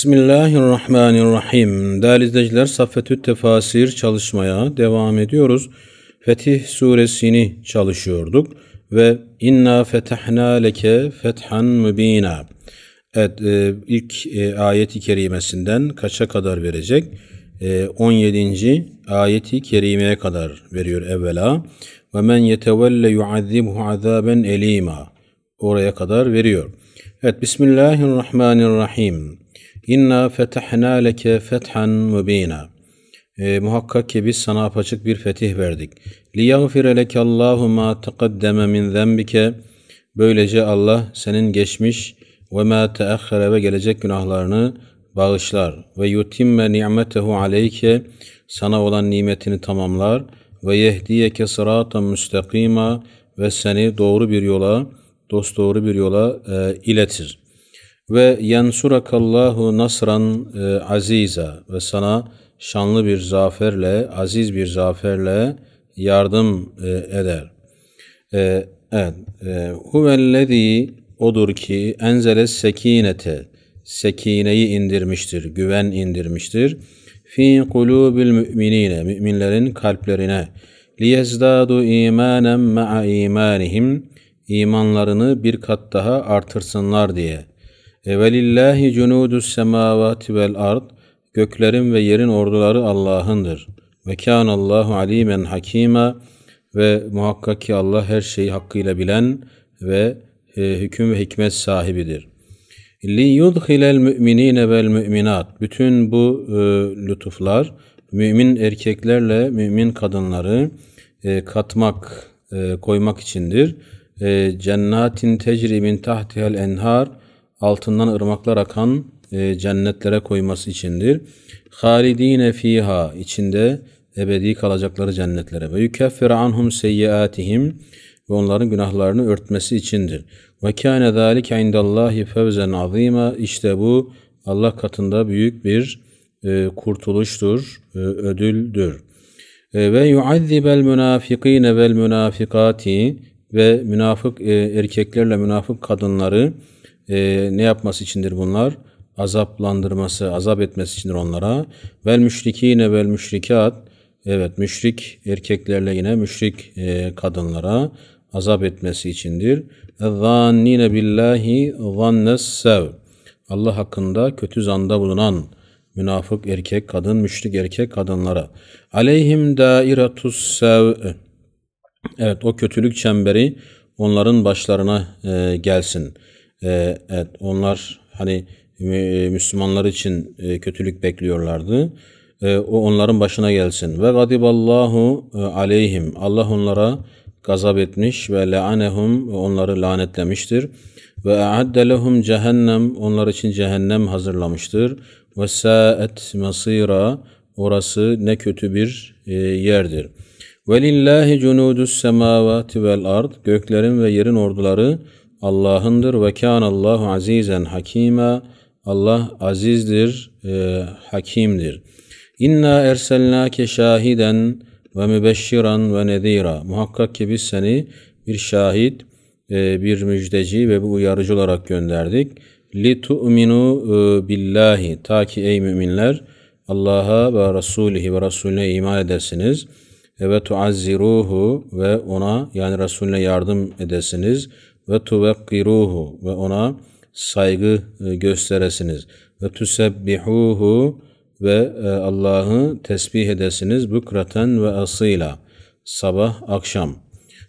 Bismillahirrahmanirrahim. Değerli izleyiciler Saffetü Tefasir çalışmaya devam ediyoruz. Fetih suresini çalışıyorduk ve inna fetahna leke fethan mübina. Evet, e, ilk e, ayeti kerimesinden kaça kadar verecek? E, 17. ayeti kerimeye kadar veriyor evvela. Ve men yetevelle yuazzibuhu azaben elima. Oraya kadar veriyor. Evet, Bismillahirrahmanirrahim. İnna fetahna leke fethan mübina. E, muhakkak ki biz sana apaçık bir fetih verdik. Li yagfire leke Allahu ma taqaddeme min zenbike. Böylece Allah senin geçmiş ve ma teahhere ve gelecek günahlarını bağışlar ve yutimme ni'metehu aleyke sana olan nimetini tamamlar ve yehdiyeke sıratan müstakima ve seni doğru bir yola, dost doğru bir yola e, iletir.'' ve yensurakallahu nasran e, aziza ve sana şanlı bir zaferle, aziz bir zaferle yardım e, eder. E, evet. E, huvellezî odur ki enzele sekinete sekineyi indirmiştir, güven indirmiştir. Fi kulubil müminine, müminlerin kalplerine liyezdadu imanen ma'a imanihim imanlarını bir kat daha artırsınlar diye.'' Evelillahi cunudus semavati vel ard. Göklerin ve yerin orduları Allah'ındır. Ve kânallahu alimen hakîmâ. Ve muhakkak ki Allah her şeyi hakkıyla bilen ve e, hüküm ve hikmet sahibidir. Li yudhilel müminine vel müminat. Bütün bu e, lütuflar mümin erkeklerle mümin kadınları e, katmak, e, koymak içindir. E, cennatin tecri min tahtihel enhar altından ırmaklar akan e, cennetlere koyması içindir. Halidine fiha içinde ebedi kalacakları cennetlere ve yukeffir anhum seyyiatihim ve onların günahlarını örtmesi içindir. Ve kâne zâlike indallahi fevzen azîmâ. İşte bu Allah katında büyük bir e, kurtuluştur, e, ödüldür. E, ve yuazzibel münâfikîne vel münâfikâti ve münafık e, erkeklerle münafık kadınları e, ne yapması içindir bunlar? Azaplandırması, azap etmesi içindir onlara. Vel müşrikine vel müşrikat. Evet müşrik erkeklerle yine müşrik e, kadınlara azap etmesi içindir. Zannine billahi zannes sev. Allah hakkında kötü zanda bulunan münafık erkek kadın, müşrik erkek kadınlara. Aleyhim dairatus sev. Evet o kötülük çemberi onların başlarına e, gelsin. Ee, evet onlar hani e, Müslümanlar için e, kötülük bekliyorlardı. Ee, o onların başına gelsin. Ve gadiballahu e, aleyhim. Allah onlara gazap etmiş ve leanehum onları lanetlemiştir. Ve eadde lehum cehennem onlar için cehennem hazırlamıştır. Ve saet masira orası ne kötü bir yerdir. Ve lillahi cunudus semavati vel ard göklerin ve yerin orduları Allah'ındır ve kânallahu azizen hakîmâ. Allah azizdir, e, hakimdir. İnna erselnâke şahiden ve mübeşşiran ve nedîra. Muhakkak ki biz seni bir şahit, e, bir müjdeci ve bir uyarıcı olarak gönderdik. Li tu'minu e, billahi. Ta ki ey müminler Allah'a ve Resulihi ve Resulüne iman edesiniz. Ve tuazziruhu ve ona yani Resulüne yardım edesiniz ve tuvekkiruhu ve ona saygı e, gösteresiniz ve tusebbihuhu ve e, Allah'ı tesbih edesiniz bukraten ve asıyla sabah akşam.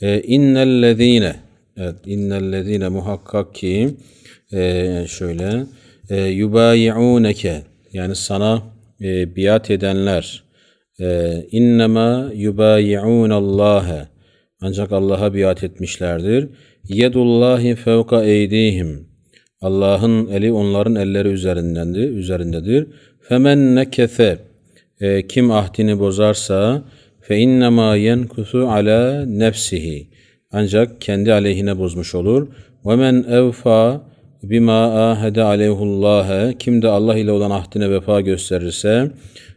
E, innellezine evet innellezine muhakkak ki e, şöyle e, yubayi'uneke yani sana biat edenler e, innema Allah'a ancak Allah'a biat etmişlerdir Yedullahi fevka eydihim. Allah'ın eli onların elleri üzerindendir, üzerindedir. Femen nekefe e, kim ahdini bozarsa fe innema yenkusu ala nefsihi ancak kendi aleyhine bozmuş olur. Ve men evfa bima ahede aleyhullâhe kim de Allah ile olan ahdine vefa gösterirse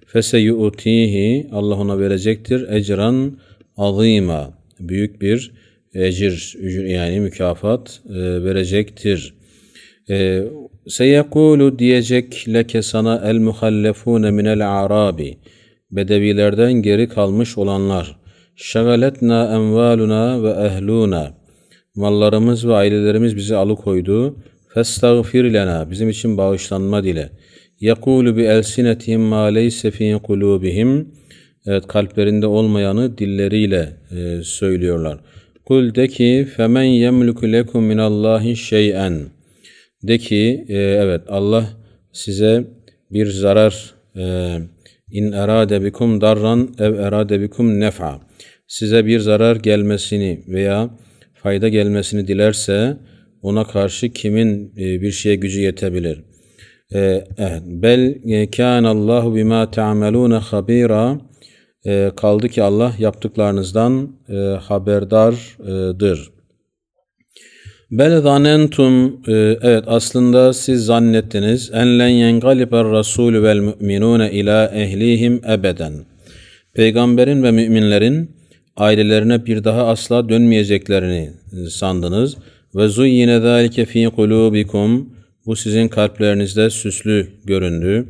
feseyu'tihi Allah ona verecektir ecran azima büyük bir ecir, ücür yani mükafat e, verecektir. E, seyekulu diyecek leke sana el muhallefune minel arabi. Bedevilerden geri kalmış olanlar. Şagaletna envaluna ve ehluna. Mallarımız ve ailelerimiz bizi alıkoydu. Festagfir lena. Bizim için bağışlanma dile. Yekulu bi elsinetihim ma leyse fi kulubihim. Evet kalplerinde olmayanı dilleriyle e, söylüyorlar. Kul de ki femen yemliku lekum minallahi şey'en. De ki e, evet Allah size bir zarar e, in erade bikum darran ev erade bikum nef'a. Size bir zarar gelmesini veya fayda gelmesini dilerse ona karşı kimin e, bir şeye gücü yetebilir? E, evet. Eh, Bel e, kâne Allahu bimâ te'amelûne habîrâ. E, kaldı ki Allah yaptıklarınızdan e, haberdardır. Bel zanentum e, evet aslında siz zannettiniz en len yengaliber rasulü vel müminune ila ehlihim ebeden. Peygamberin ve müminlerin ailelerine bir daha asla dönmeyeceklerini e, sandınız. Ve zuyyine zâlike fî kulûbikum. Bu sizin kalplerinizde süslü göründü.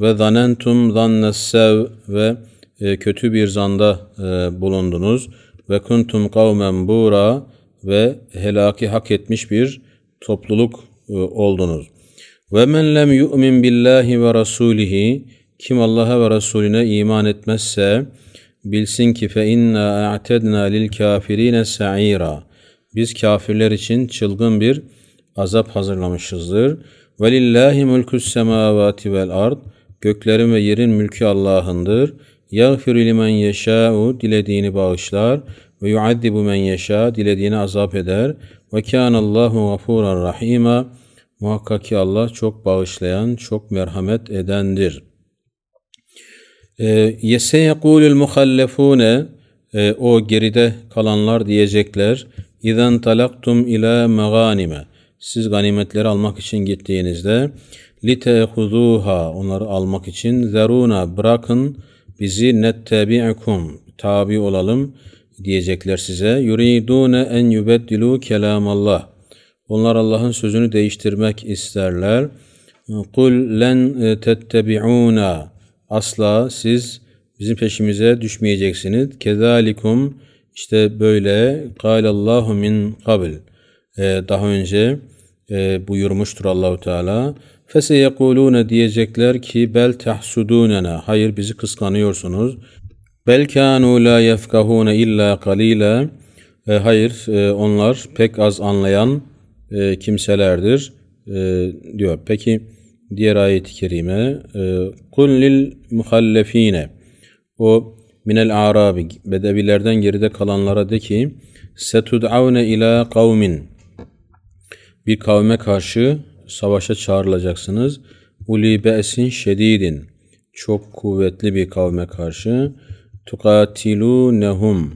Ve zanentum zannessev ve e, kötü bir zanda e, bulundunuz. Ve kuntum kavmen bura ve helaki hak etmiş bir topluluk e, oldunuz. Ve men lem yu'min billahi ve rasulihi kim Allah'a ve Resulüne iman etmezse bilsin ki fe inna a'tedna lil kafirine sa'ira. Biz kafirler için çılgın bir azap hazırlamışızdır. Ve lillahi mulkus semavati vel ard. Göklerin ve yerin mülkü Allah'ındır. يَغْفِرُ لِمَنْ يَشَاءُ dilediğini bağışlar ve yuaddibu men yeşâ dilediğini azap eder. Ve kâne Allahu gafûran rahîmâ. Muhakkak ki Allah çok bağışlayan, çok merhamet edendir. Yese yekulul muhallefûne o geride kalanlar diyecekler. İzen talaktum ila meganime. Siz ganimetleri almak için gittiğinizde litehuzuha onları almak için zeruna bırakın bizi nettebi'ekum tabi olalım diyecekler size. Yuridune en yubeddilu kelamallah. Onlar Allah'ın sözünü değiştirmek isterler. Kul len e, tettebi'una. Asla siz bizim peşimize düşmeyeceksiniz. Kezalikum işte böyle kâlallahu min kabil. E, daha önce e, buyurmuştur Allahu Teala. Feseyekulune diyecekler ki bel tahsudunena. Hayır bizi kıskanıyorsunuz. Bel kanu la yefkahune illa kalile. hayır e, onlar pek az anlayan e, kimselerdir e, diyor. Peki diğer ayet-i kerime kul lil muhallefine o minel arabi bedevilerden geride kalanlara de ki setud'avne ila kavmin bir kavme karşı savaşa çağrılacaksınız. Uli be'sin şedidin. Çok kuvvetli bir kavme karşı. Tukatilu nehum.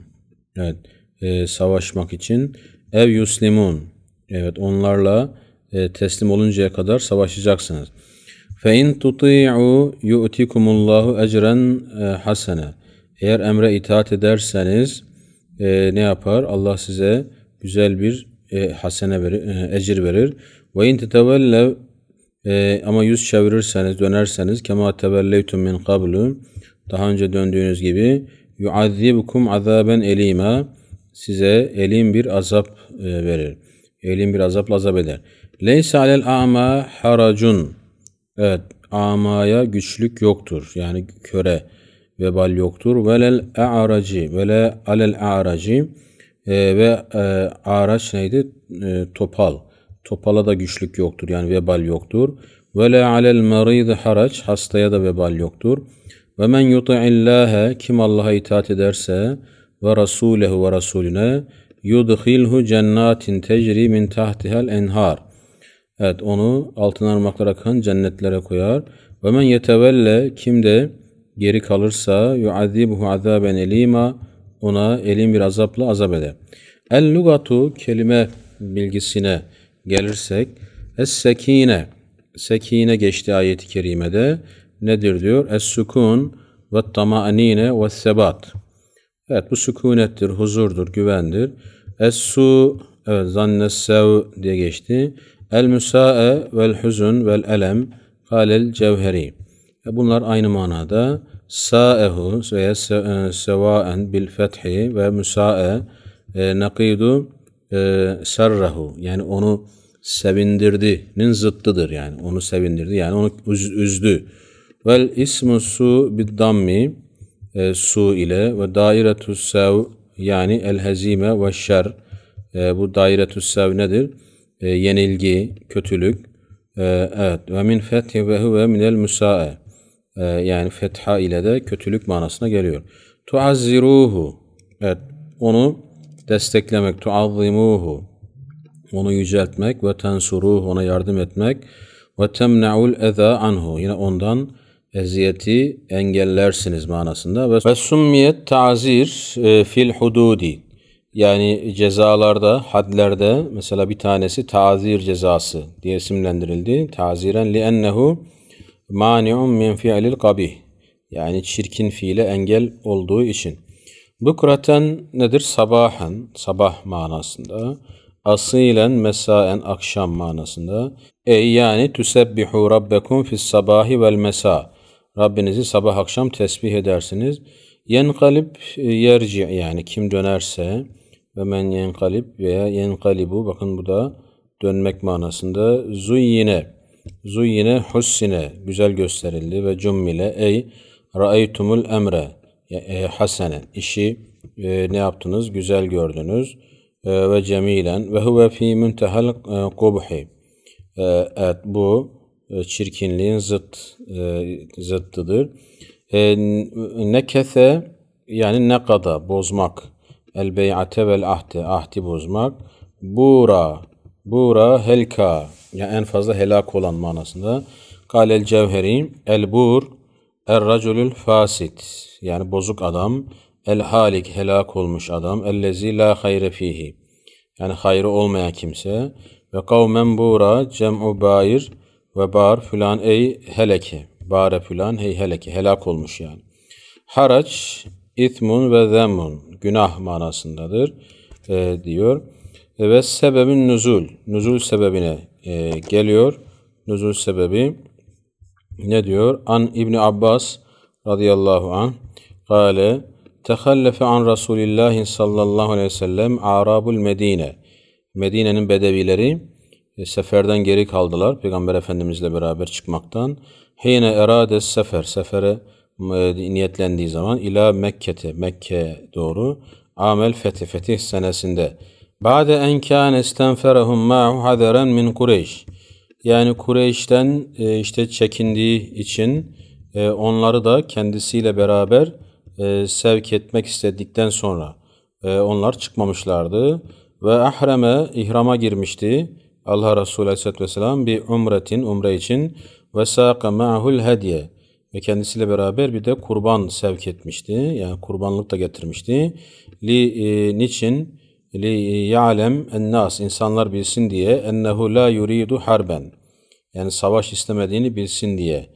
Evet, e, savaşmak için. Ev yuslimun. Evet, onlarla e, teslim oluncaya kadar savaşacaksınız. Fe in tuti'u yu'tikumullahu ecren e, hasene. Eğer emre itaat ederseniz e, ne yapar? Allah size güzel bir e, hasene verir, e, ecir verir. Ve in tetevellev e, ama yüz çevirirseniz, dönerseniz kema tebelleytum min kablu daha önce döndüğünüz gibi yuazzibukum azaben elime, size elim bir azap e, verir. Elim bir azapla azap eder. Leysa alel ama haracun. Evet, amaya güçlük yoktur. Yani köre vebal yoktur. Velel a'raci vele alel a'raci e, ve e, araç neydi? topal. Topala da güçlük yoktur yani vebal yoktur. Ve le alel marid harac hastaya da vebal yoktur. Ve men yuti'illahe kim Allah'a itaat ederse ve rasulehu ve rasulüne yudhilhu cennatin tecri min tahtihel enhar. Evet onu altın armaklar akan cennetlere koyar. Ve men yetevelle kim de geri kalırsa yuazibuhu azaben elima ona elin bir azapla azap eder. El lugatu kelime bilgisine gelirsek Es-Sekine Sekine geçti ayeti kerimede nedir diyor? Es-Sukun ve tamanine ve sebat. Evet bu sükunettir, huzurdur, güvendir. Es-su evet zanne sev diye geçti. El-müsae vel huzun vel elem kalel cevheri. E, bunlar aynı manada sa'ehu veya e, sevaen bil fethi ve müsae e, nakidu e, serrehu yani onu sevindirdi'nin zıttıdır yani. Onu sevindirdi yani onu üzdü. Vel ismu su bid e, su ile ve dairetu sev yani el hezime ve şer e, bu dairetu sev nedir? E, yenilgi, kötülük. E, evet. Ve min fethi ve huve minel müsae. yani fetha ile de kötülük manasına geliyor. Tuazziruhu. Evet. Onu desteklemek. Tuazzimuhu onu yüceltmek ve tensuru ona yardım etmek ve temne'ul eza anhu yine ondan eziyeti engellersiniz manasında ve summiyet tazir e, fil hududi yani cezalarda, hadlerde mesela bir tanesi tazir cezası diye isimlendirildi. Taziren li ennehu mani'un min fi'lil kabih. Yani çirkin fiile engel olduğu için. bu Bukraten nedir? Sabahan, sabah manasında asilen mesaen akşam manasında. E yani tüsebbihu rabbekum fis sabahi vel mesa. Rabbinizi sabah akşam tesbih edersiniz. Yenkalib e, yerci yani kim dönerse ve men yenkalib veya yenkalibu bakın bu da dönmek manasında zuyyine zuyyine hussine güzel gösterildi ve cümmile ey raeytumul emre e, hasene işi e, ne yaptınız güzel gördünüz.'' Ee, ve وجميلا وهو في منتهى القبح evet bu e, çirkinliğin zıt e, zıttıdır. E, Nekese yani nekada bozmak. El bey'ate vel ahde ahdi bozmak. Bura bura helka yani en fazla helak olan manasında. kal el cevheri el bur er raculul fasit yani bozuk adam El halik helak olmuş adam. Ellezi la hayre fihi. Yani hayrı olmayan kimse. Ve kavmen bura cem'u bair ve bar filan ey heleki. Bare filan hey heleki. Helak olmuş yani. Haraç itmun ve zemun Günah manasındadır e, diyor. E, ve sebebin nüzul. Nüzul sebebine e, geliyor. Nüzul sebebi ne diyor? An İbni Abbas radıyallahu anh. Kale Tehallefe an Resulillahi sallallahu aleyhi ve sellem Arabul Medine. Medine'nin bedevileri e, seferden geri kaldılar. Peygamber Efendimizle beraber çıkmaktan. Heyne erades sefer. Sefere e, niyetlendiği zaman ila Mekke'te, Mekke doğru. Amel fethi, fetih senesinde. Ba'de en kâne istenferehum ma'hu haderen min Kureyş. Yani Kureyş'ten e, işte çekindiği için e, onları da kendisiyle beraber e, sevk etmek istedikten sonra e, onlar çıkmamışlardı. Ve ahreme ihrama girmişti. Allah Resulü Aleyhisselatü Vesselam bir umretin, umre için ve sâka ma'hul hediye ve kendisiyle beraber bir de kurban sevk etmişti. Yani kurbanlık da getirmişti. Li e, niçin? Li e, ya'lem ennas insanlar bilsin diye ennehu la yuridu harben. Yani savaş istemediğini bilsin diye.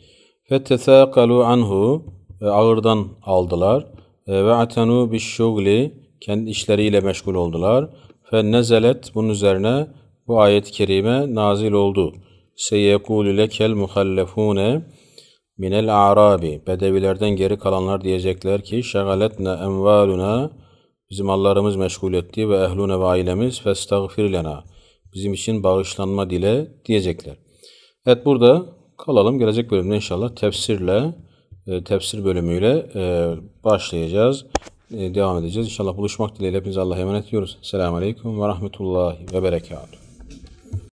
Fettethâkalu anhu ee, ağırdan aldılar. Ee, ve atenu bir şugli kendi işleriyle meşgul oldular. Fe nezelet bunun üzerine bu ayet-i kerime nazil oldu. Seyekulü lekel muhallefune minel arabi. Bedevilerden geri kalanlar diyecekler ki şagaletne envaluna bizim mallarımız meşgul etti ve ehlune ve ailemiz festagfir lena. Bizim için bağışlanma dile diyecekler. Evet burada kalalım. Gelecek bölümde inşallah tefsirle e, tefsir bölümüyle e, başlayacağız. E, devam edeceğiz. İnşallah buluşmak dileğiyle hepinize Allah'a emanet ediyoruz. Selamun Aleyküm ve Rahmetullahi ve Berekatuhu.